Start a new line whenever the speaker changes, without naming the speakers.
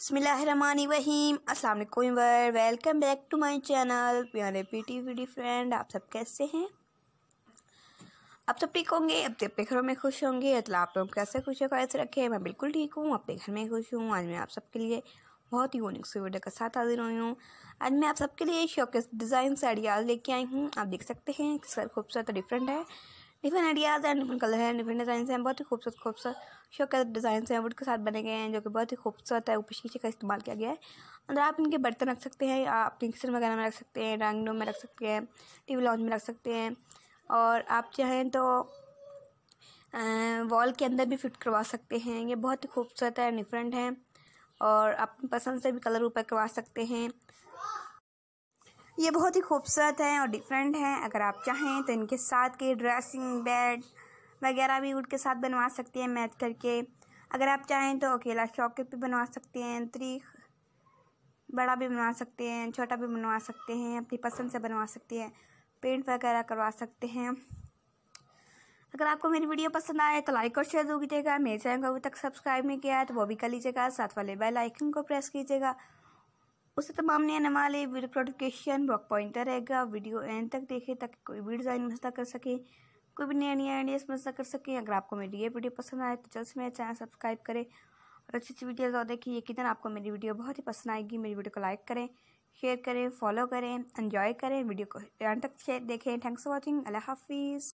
अस्सलाम वालेकुम welcome back to my channel प्यारे पीटी वीडी फ्रेंड आप सब कैसे हैं आप सब ठीक होंगे अब तो अपने घरों में खुश होंगे अतला आप लोग कैसे खुश होगा ऐसे रखे मैं बिल्कुल ठीक हूँ अपने घर में खुश हूँ आज मैं आप सबके लिए बहुत ही यूनिक से वीडियो के साथ हाजिर हुई हूँ आज मैं आप सबके लिए शोकेस डिज़ाइन साड़ियाँ लेके आई हूँ आप देख सकते हैं किस खूबसूरत डिफरेंट है different ideas and different colour हैं डिफरेंट डिज़ाइन हैं बहुत ही खूबसूरत खूबसूरत शो के डिज़ाइन हैं वुड के साथ बने गए हैं जो कि बहुत ही खूबसूरत है ऊपर शीशे का इस्तेमाल किया गया है अंदर आप इनके बर्तन रख सकते हैं आप किचन वगैरह में रख सकते हैं ड्राइंग रूम में रख सकते हैं टी वी लॉन्च में रख सकते हैं और आप चाहें तो वॉल के अंदर भी फिट करवा सकते हैं ये बहुत ही खूबसूरत है डिफरेंट है और अपनी पसंद से भी कलर ऊपर करवा सकते हैं ये बहुत ही खूबसूरत हैं और डिफरेंट हैं अगर आप चाहें तो इनके साथ के ड्रेसिंग बेड वगैरह भी वुड के साथ बनवा सकते हैं मैच करके अगर आप चाहें तो अकेला शॉकेट भी बनवा सकते हैं त्री बड़ा भी बनवा सकते हैं छोटा भी बनवा सकते हैं अपनी पसंद से बनवा सकते हैं पेंट वगैरह करवा सकते हैं अगर आपको मेरी वीडियो पसंद आए तो लाइक और शेयर जरूर कीजिएगा मेरे चैनल को अभी तक सब्सक्राइब नहीं किया है तो वो भी कर लीजिएगा साथ वाले बेल आइकन को प्रेस कीजिएगा उससे तमाम नए आने वाले वीडियो प्रोटिफिकेशन ब्लॉक पॉइंटर रहेगा वीडियो एंड तक देखें ताकि कोई भी डिज़ाइन मसला कर सके कोई भी नया नया आइडिया मसला कर सके अगर आपको मेरी ये वीडियो पसंद आए तो जल्द से मेरे चैनल सब्सक्राइब करें और अच्छी अच्छी वीडियोज़ और ये यकीन आपको मेरी वीडियो बहुत ही पसंद आएगी मेरी वीडियो को लाइक करें शेयर करें फॉलो करें एंजॉय करें वीडियो को एंड तक देखें थैंक्स फॉर वॉचिंग अल्लाह हाफिज़